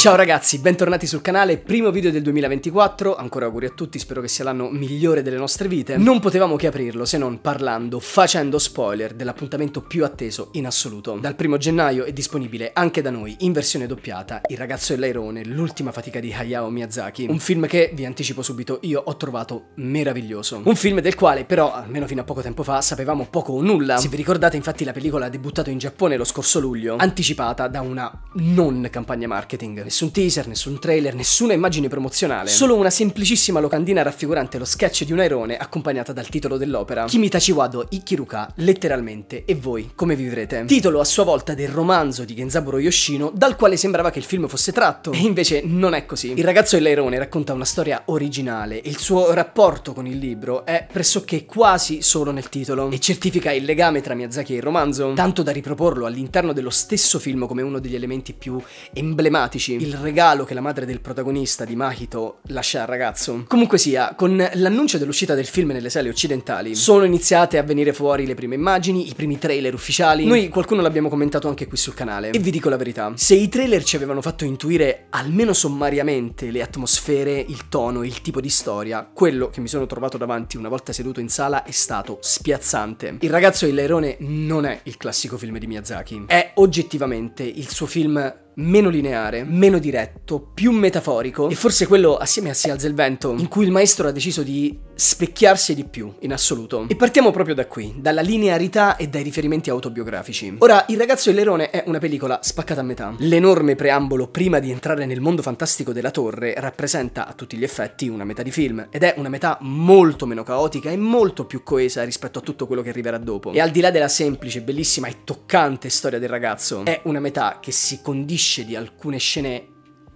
Ciao ragazzi, bentornati sul canale, primo video del 2024, ancora auguri a tutti, spero che sia l'anno migliore delle nostre vite. Non potevamo che aprirlo se non parlando, facendo spoiler dell'appuntamento più atteso in assoluto. Dal primo gennaio è disponibile anche da noi, in versione doppiata, Il ragazzo e l'airone, l'ultima fatica di Hayao Miyazaki. Un film che, vi anticipo subito, io ho trovato meraviglioso. Un film del quale però, almeno fino a poco tempo fa, sapevamo poco o nulla. Se vi ricordate infatti la pellicola ha debuttato in Giappone lo scorso luglio, anticipata da una non campagna marketing nessun teaser, nessun trailer, nessuna immagine promozionale, solo una semplicissima locandina raffigurante lo sketch di un airone accompagnata dal titolo dell'opera, Kimi Tachiwado Ikiruka, letteralmente, e voi come vivrete. Titolo a sua volta del romanzo di Genzaburo Yoshino, dal quale sembrava che il film fosse tratto, e invece non è così. Il ragazzo e l'airone racconta una storia originale, e il suo rapporto con il libro è pressoché quasi solo nel titolo, e certifica il legame tra Miyazaki e il romanzo, tanto da riproporlo all'interno dello stesso film come uno degli elementi più emblematici il regalo che la madre del protagonista di Mahito lascia al ragazzo. Comunque sia, con l'annuncio dell'uscita del film nelle sale occidentali, sono iniziate a venire fuori le prime immagini, i primi trailer ufficiali. Noi qualcuno l'abbiamo commentato anche qui sul canale. E vi dico la verità, se i trailer ci avevano fatto intuire almeno sommariamente le atmosfere, il tono, il tipo di storia, quello che mi sono trovato davanti una volta seduto in sala è stato spiazzante. Il ragazzo e il leone non è il classico film di Miyazaki, è oggettivamente il suo film meno lineare, meno diretto, più metaforico e forse quello assieme a Si alza il vento in cui il maestro ha deciso di specchiarsi di più in assoluto. E partiamo proprio da qui, dalla linearità e dai riferimenti autobiografici. Ora, Il ragazzo e l'erone è una pellicola spaccata a metà. L'enorme preambolo prima di entrare nel mondo fantastico della torre rappresenta a tutti gli effetti una metà di film ed è una metà molto meno caotica e molto più coesa rispetto a tutto quello che arriverà dopo. E al di là della semplice, bellissima e toccante storia del ragazzo, è una metà che si condisce esce di alcune scene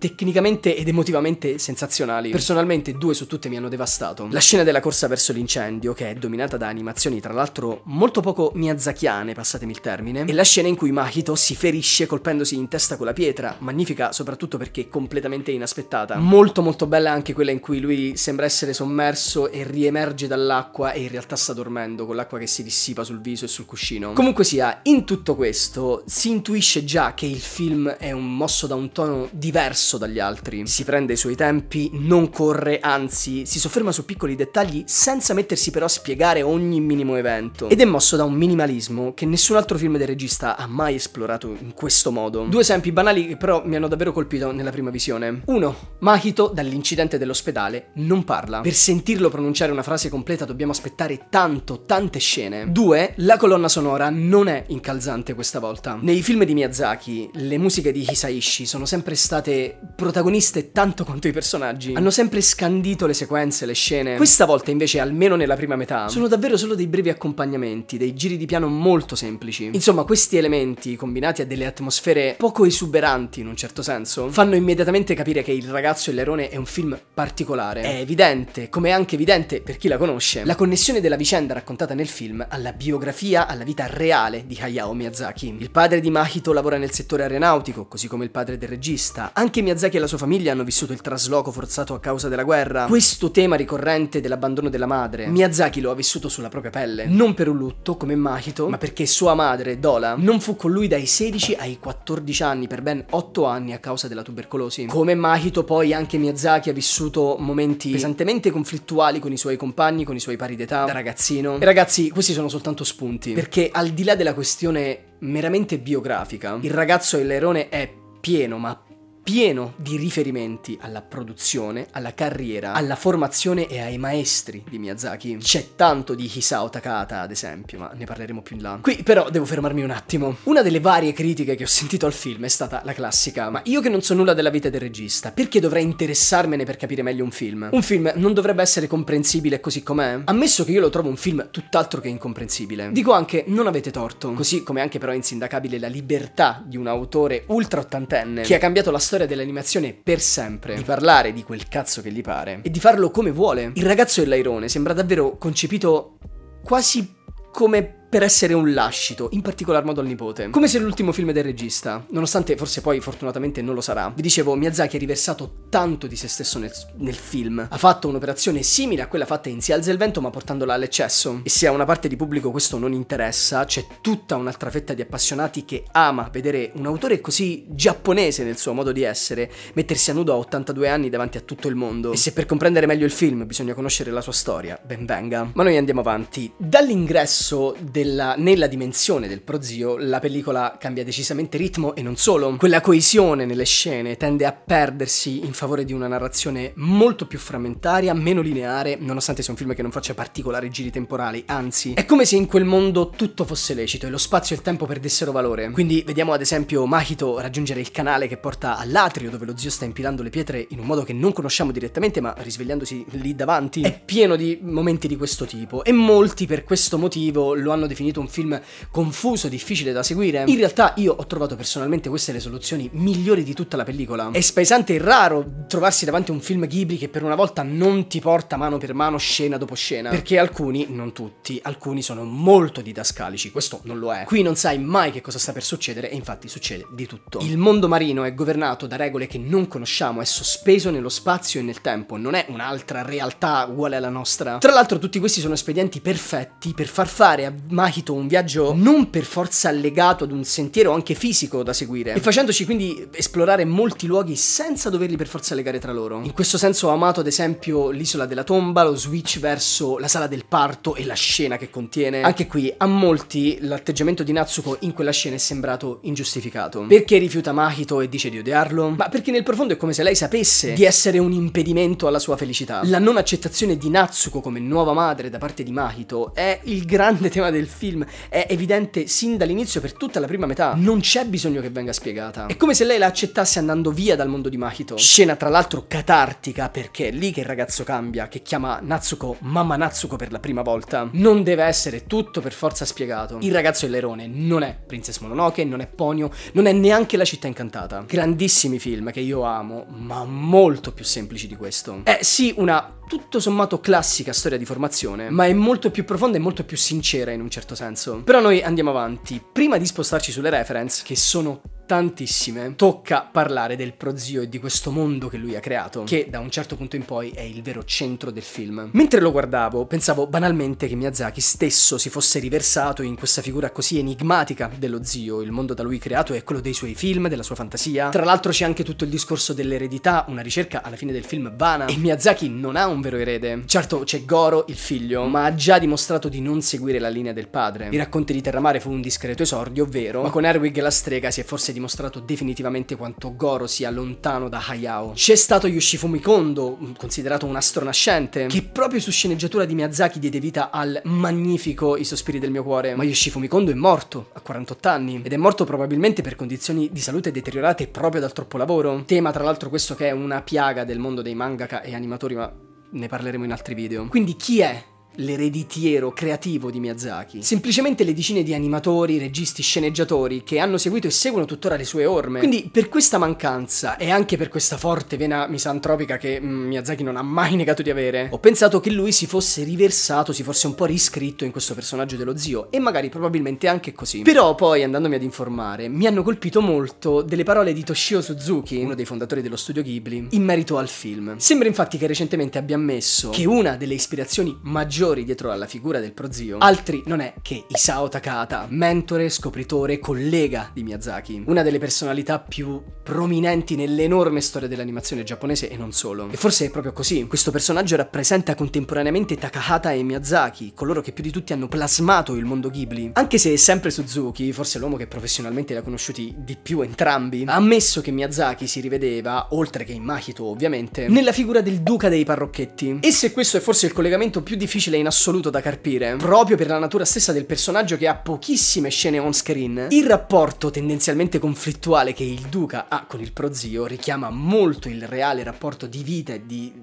tecnicamente ed emotivamente sensazionali. Personalmente due su tutte mi hanno devastato. La scena della corsa verso l'incendio, che è dominata da animazioni tra l'altro molto poco miazzachiane, passatemi il termine, e la scena in cui Mahito si ferisce colpendosi in testa con la pietra, magnifica soprattutto perché completamente inaspettata. Molto molto bella anche quella in cui lui sembra essere sommerso e riemerge dall'acqua e in realtà sta dormendo con l'acqua che si dissipa sul viso e sul cuscino. Comunque sia, in tutto questo si intuisce già che il film è un mosso da un tono diverso diverso dagli altri. Si prende i suoi tempi, non corre, anzi, si sofferma su piccoli dettagli senza mettersi però a spiegare ogni minimo evento. Ed è mosso da un minimalismo che nessun altro film del regista ha mai esplorato in questo modo. Due esempi banali che però mi hanno davvero colpito nella prima visione. Uno, Mahito dall'incidente dell'ospedale non parla. Per sentirlo pronunciare una frase completa dobbiamo aspettare tanto, tante scene. Due, la colonna sonora non è incalzante questa volta. Nei film di Miyazaki le musiche di Hisaishi sono sempre state protagoniste tanto quanto i personaggi hanno sempre scandito le sequenze, le scene. Questa volta invece, almeno nella prima metà, sono davvero solo dei brevi accompagnamenti, dei giri di piano molto semplici. Insomma, questi elementi, combinati a delle atmosfere poco esuberanti in un certo senso, fanno immediatamente capire che Il ragazzo e l'erone è un film particolare. È evidente, come è anche evidente per chi la conosce, la connessione della vicenda raccontata nel film alla biografia, alla vita reale di Hayao Miyazaki. Il padre di Mahito lavora nel settore aeronautico, così come il padre del regista. Anche Miyazaki e la sua famiglia hanno vissuto il trasloco forzato a causa della guerra, questo tema ricorrente dell'abbandono della madre, Miyazaki lo ha vissuto sulla propria pelle. Non per un lutto, come Makito, ma perché sua madre, Dola, non fu con lui dai 16 ai 14 anni, per ben 8 anni a causa della tubercolosi. Come Makito, poi anche Miyazaki ha vissuto momenti pesantemente conflittuali con i suoi compagni, con i suoi pari d'età, da ragazzino. E ragazzi, questi sono soltanto spunti, perché al di là della questione meramente biografica, il ragazzo e l'erone è pieno ma pieno di riferimenti alla produzione, alla carriera, alla formazione e ai maestri di Miyazaki. C'è tanto di Hisao Takata, ad esempio, ma ne parleremo più in là. Qui però devo fermarmi un attimo. Una delle varie critiche che ho sentito al film è stata la classica, ma io che non so nulla della vita del regista, perché dovrei interessarmene per capire meglio un film? Un film non dovrebbe essere comprensibile così com'è? Ammesso che io lo trovo un film tutt'altro che incomprensibile. Dico anche, non avete torto, così come anche però è insindacabile la libertà di un autore ultra ottantenne che ha cambiato la storia storia dell'animazione per sempre, di parlare di quel cazzo che gli pare e di farlo come vuole. Il ragazzo dell'airone sembra davvero concepito quasi come per essere un lascito, in particolar modo al nipote. Come se l'ultimo film del regista, nonostante forse poi fortunatamente non lo sarà. Vi dicevo, Miyazaki ha riversato tanto di se stesso nel, nel film. Ha fatto un'operazione simile a quella fatta in Si alza il vento ma portandola all'eccesso. E se a una parte di pubblico questo non interessa, c'è tutta un'altra fetta di appassionati che ama vedere un autore così giapponese nel suo modo di essere, mettersi a nudo a 82 anni davanti a tutto il mondo. E se per comprendere meglio il film bisogna conoscere la sua storia, ben venga. Ma noi andiamo avanti. Dall'ingresso del della, nella dimensione del prozio la pellicola cambia decisamente ritmo e non solo. Quella coesione nelle scene tende a perdersi in favore di una narrazione molto più frammentaria, meno lineare, nonostante sia un film che non faccia particolari giri temporali, anzi, è come se in quel mondo tutto fosse lecito e lo spazio e il tempo perdessero valore. Quindi vediamo ad esempio Mahito raggiungere il canale che porta all'atrio dove lo zio sta impilando le pietre in un modo che non conosciamo direttamente ma risvegliandosi lì davanti. È pieno di momenti di questo tipo e molti per questo motivo lo hanno definito un film confuso, difficile da seguire. In realtà io ho trovato personalmente queste le soluzioni migliori di tutta la pellicola. È spesante e raro trovarsi davanti a un film Ghibli che per una volta non ti porta mano per mano scena dopo scena, perché alcuni, non tutti, alcuni sono molto didascalici, questo non lo è. Qui non sai mai che cosa sta per succedere e infatti succede di tutto. Il mondo marino è governato da regole che non conosciamo, è sospeso nello spazio e nel tempo, non è un'altra realtà uguale alla nostra. Tra l'altro tutti questi sono espedienti perfetti per far fare a Mahito un viaggio non per forza legato ad un sentiero anche fisico da seguire, e facendoci quindi esplorare molti luoghi senza doverli per forza legare tra loro. In questo senso ho amato ad esempio l'isola della tomba, lo switch verso la sala del parto e la scena che contiene. Anche qui a molti l'atteggiamento di Natsuko in quella scena è sembrato ingiustificato. Perché rifiuta Mahito e dice di odiarlo? Ma perché nel profondo è come se lei sapesse di essere un impedimento alla sua felicità. La non accettazione di Natsuko come nuova madre da parte di Mahito è il grande tema del del film è evidente sin dall'inizio per tutta la prima metà. Non c'è bisogno che venga spiegata. È come se lei la accettasse andando via dal mondo di Mahito. Scena tra l'altro catartica perché è lì che il ragazzo cambia, che chiama Natsuko mamma Natsuko per la prima volta. Non deve essere tutto per forza spiegato. Il ragazzo è l'erone, non è Princess Mononoke, non è Ponyo, non è neanche La città incantata. Grandissimi film che io amo, ma molto più semplici di questo. È eh sì una tutto sommato classica storia di formazione, ma è molto più profonda e molto più sincera in un certo senso. Però noi andiamo avanti. Prima di spostarci sulle reference, che sono tantissime, tocca parlare del prozio e di questo mondo che lui ha creato, che da un certo punto in poi è il vero centro del film. Mentre lo guardavo, pensavo banalmente che Miyazaki stesso si fosse riversato in questa figura così enigmatica dello zio, il mondo da lui creato è quello dei suoi film, della sua fantasia. Tra l'altro c'è anche tutto il discorso dell'eredità, una ricerca alla fine del film vana, e Miyazaki non ha un vero erede. Certo c'è Goro, il figlio, ma ha già dimostrato di non seguire la linea del padre. I racconti di Terramare fu un discreto esordio, vero, ma con Erwig la strega si è forse dimostrato definitivamente quanto Goro sia lontano da Hayao. C'è stato Yoshifumi Kondo, considerato un astronascente, che proprio su sceneggiatura di Miyazaki diede vita al magnifico I sospiri del mio cuore, ma Yoshifumi Kondo è morto a 48 anni ed è morto probabilmente per condizioni di salute deteriorate proprio dal troppo lavoro. Tema tra l'altro questo che è una piaga del mondo dei mangaka e animatori, ma ne parleremo in altri video. Quindi chi è l'ereditiero creativo di Miyazaki. Semplicemente le decine di animatori, registi, sceneggiatori che hanno seguito e seguono tuttora le sue orme. Quindi per questa mancanza e anche per questa forte vena misantropica che mm, Miyazaki non ha mai negato di avere, ho pensato che lui si fosse riversato, si fosse un po' riscritto in questo personaggio dello zio e magari probabilmente anche così. Però poi andandomi ad informare, mi hanno colpito molto delle parole di Toshio Suzuki, uno dei fondatori dello studio Ghibli, in merito al film. Sembra infatti che recentemente abbia ammesso che una delle ispirazioni maggiori maggiori dietro alla figura del prozio, altri non è che Isao Takata, mentore, scopritore, collega di Miyazaki, una delle personalità più prominenti nell'enorme storia dell'animazione giapponese e non solo. E forse è proprio così, questo personaggio rappresenta contemporaneamente Takahata e Miyazaki, coloro che più di tutti hanno plasmato il mondo Ghibli. Anche se sempre Suzuki, forse l'uomo che professionalmente li ha conosciuti di più entrambi, ha ammesso che Miyazaki si rivedeva, oltre che in Mahito ovviamente, nella figura del duca dei parrocchetti. E se questo è forse il collegamento più difficile difficile in assoluto da carpire, proprio per la natura stessa del personaggio che ha pochissime scene on screen, il rapporto tendenzialmente conflittuale che il duca ha con il prozio richiama molto il reale rapporto di vita e di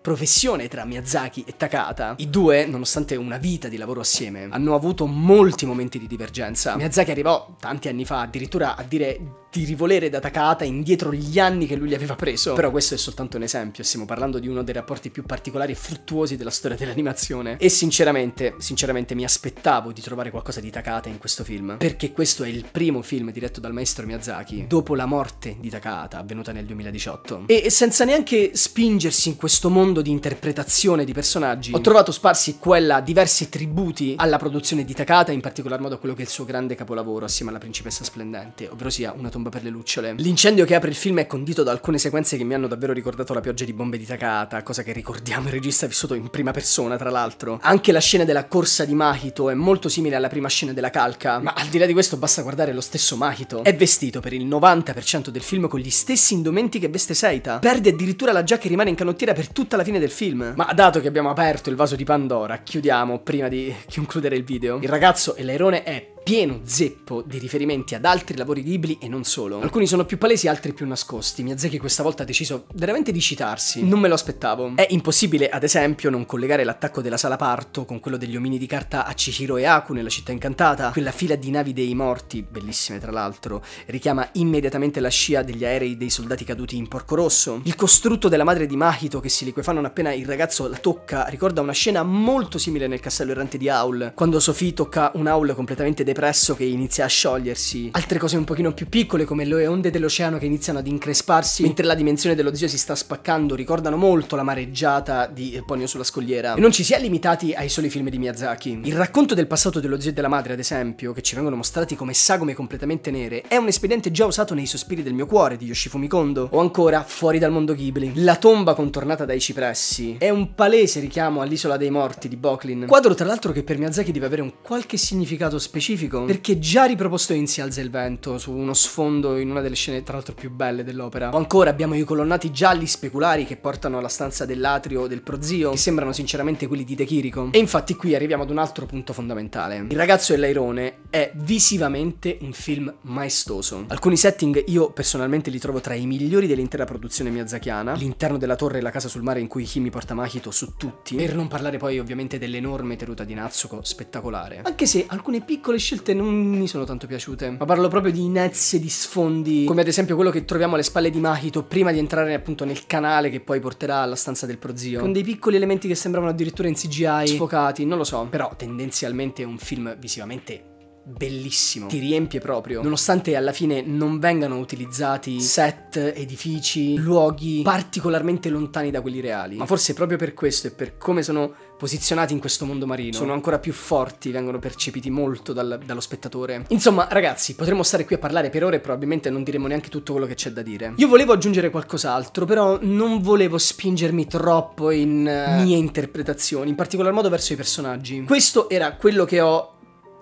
professione tra Miyazaki e Takata, i due, nonostante una vita di lavoro assieme, hanno avuto molti momenti di divergenza. Miyazaki arrivò tanti anni fa addirittura a dire di rivolere da Takahata indietro gli anni che lui gli aveva preso. Però questo è soltanto un esempio, stiamo parlando di uno dei rapporti più particolari e fruttuosi della storia dell'animazione. E sinceramente, sinceramente mi aspettavo di trovare qualcosa di Takahata in questo film, perché questo è il primo film diretto dal maestro Miyazaki dopo la morte di Takahata, avvenuta nel 2018. E senza neanche spingersi in questo mondo di interpretazione di personaggi, ho trovato sparsi quella diversi tributi alla produzione di Takahata, in particolar modo a quello che è il suo grande capolavoro assieme alla principessa splendente, ovvero sia una tomba bomba per le lucciole. L'incendio che apre il film è condito da alcune sequenze che mi hanno davvero ricordato la pioggia di bombe di Takata, cosa che ricordiamo il regista vissuto in prima persona, tra l'altro. Anche la scena della corsa di Mahito è molto simile alla prima scena della calca, ma al di là di questo basta guardare lo stesso Mahito. È vestito per il 90% del film con gli stessi indumenti che veste Seita. Perde addirittura la giacca e rimane in canottiera per tutta la fine del film. Ma dato che abbiamo aperto il vaso di Pandora, chiudiamo prima di concludere il video. Il ragazzo e l'airone è pieno zeppo di riferimenti ad altri lavori di Ghibli e non solo. Alcuni sono più palesi, altri più nascosti. Miyazaki questa volta ha deciso veramente di citarsi. Non me lo aspettavo. È impossibile, ad esempio, non collegare l'attacco della sala parto con quello degli omini di carta a Chihiro e Aku nella città incantata. Quella fila di navi dei morti, bellissime tra l'altro, richiama immediatamente la scia degli aerei dei soldati caduti in Porco Rosso. Il costrutto della madre di Mahito che si liquefa non appena il ragazzo la tocca ricorda una scena molto simile nel castello errante di Aul, quando Sophie tocca un Aul completamente depresso depresso che inizia a sciogliersi, altre cose un pochino più piccole come le onde dell'oceano che iniziano ad incresparsi mentre la dimensione dello zio si sta spaccando ricordano molto la mareggiata di Ponio sulla scogliera. E non ci si è limitati ai soli film di Miyazaki. Il racconto del passato dello zio e della madre, ad esempio, che ci vengono mostrati come sagome completamente nere, è un espediente già usato nei Sospiri del mio cuore di Yoshifumi Kondo, o ancora Fuori dal mondo Ghibli. La tomba contornata dai cipressi è un palese richiamo all'isola dei morti di Bocklin, quadro tra l'altro che per Miyazaki deve avere un qualche significato specifico magnifico. Perché già riproposto in Si alza il vento, su uno sfondo in una delle scene tra l'altro più belle dell'opera. O ancora abbiamo i colonnati gialli speculari che portano alla stanza dell'atrio del prozio, che sembrano sinceramente quelli di De Chirico. E infatti qui arriviamo ad un altro punto fondamentale. Il ragazzo e l'airone è visivamente un film maestoso. Alcuni setting io personalmente li trovo tra i migliori dell'intera produzione miyazakiana, l'interno della torre e la casa sul mare in cui Kimi porta Makito su tutti, per non parlare poi ovviamente dell'enorme tenuta di Natsuko spettacolare. Anche se alcune piccole scene scelte non mi sono tanto piaciute. Ma parlo proprio di inezie, di sfondi, come ad esempio quello che troviamo alle spalle di Mahito prima di entrare appunto nel canale che poi porterà alla stanza del prozio. Con dei piccoli elementi che sembravano addirittura in CGI, sfocati, non lo so. Però tendenzialmente è un film visivamente bellissimo, ti riempie proprio. Nonostante alla fine non vengano utilizzati set, edifici, luoghi particolarmente lontani da quelli reali, ma forse proprio per questo e per come sono posizionati in questo mondo marino, sono ancora più forti, vengono percepiti molto dal, dallo spettatore. Insomma, ragazzi, potremmo stare qui a parlare per ore e probabilmente non diremo neanche tutto quello che c'è da dire. Io volevo aggiungere qualcos'altro, però non volevo spingermi troppo in eh, mie interpretazioni, in particolar modo verso i personaggi. Questo era quello che ho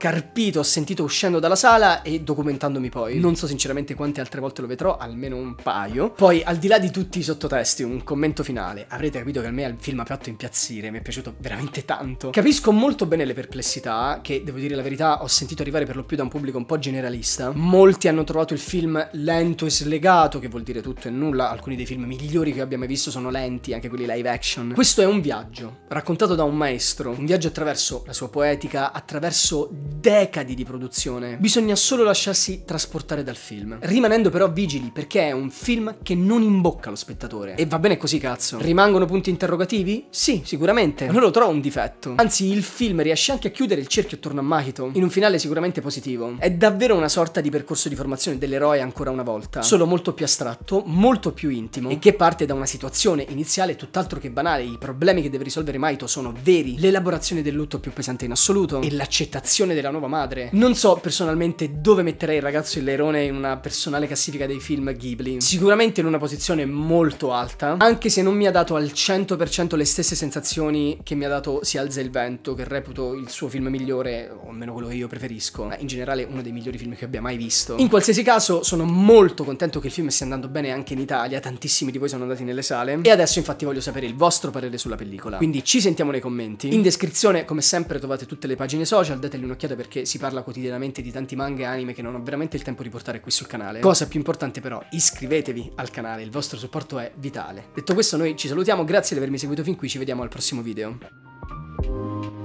carpito, ho sentito uscendo dalla sala e documentandomi poi. Non so sinceramente quante altre volte lo vedrò, almeno un paio. Poi, al di là di tutti i sottotesti, un commento finale. Avrete capito che a me il film ha fatto impiazzire, mi è piaciuto veramente tanto. Capisco molto bene le perplessità, che devo dire la verità, ho sentito arrivare per lo più da un pubblico un po' generalista. Molti hanno trovato il film lento e slegato, che vuol dire tutto e nulla. Alcuni dei film migliori che abbia mai visto sono lenti, anche quelli live action. Questo è un viaggio, raccontato da un maestro, un viaggio attraverso la sua poetica, attraverso decadi di produzione. Bisogna solo lasciarsi trasportare dal film, rimanendo però vigili perché è un film che non imbocca lo spettatore. E va bene così, cazzo. Rimangono punti interrogativi? Sì, sicuramente. Non lo trovo un difetto. Anzi, il film riesce anche a chiudere il cerchio attorno a Mahito, in un finale sicuramente positivo. È davvero una sorta di percorso di formazione dell'eroe ancora una volta, solo molto più astratto, molto più intimo, e che parte da una situazione iniziale tutt'altro che banale. I problemi che deve risolvere Mahito sono veri, l'elaborazione del lutto più pesante in assoluto, e l'accettazione del della nuova madre. Non so personalmente dove metterei il ragazzo e l'erone in una personale classifica dei film Ghibli. Sicuramente in una posizione molto alta, anche se non mi ha dato al 100% le stesse sensazioni che mi ha dato Si alza il vento, che reputo il suo film migliore, o almeno quello che io preferisco, ma in generale uno dei migliori film che abbia mai visto. In qualsiasi caso sono molto contento che il film stia andando bene anche in Italia, tantissimi di voi sono andati nelle sale e adesso infatti voglio sapere il vostro parere sulla pellicola. Quindi ci sentiamo nei commenti. In descrizione come sempre trovate tutte le pagine social, dateli un'occhiata un'occhiata perché si parla quotidianamente di tanti manga e anime che non ho veramente il tempo di portare qui sul canale. Cosa più importante però, iscrivetevi al canale, il vostro supporto è vitale. Detto questo noi ci salutiamo, grazie di avermi seguito fin qui, ci vediamo al prossimo video.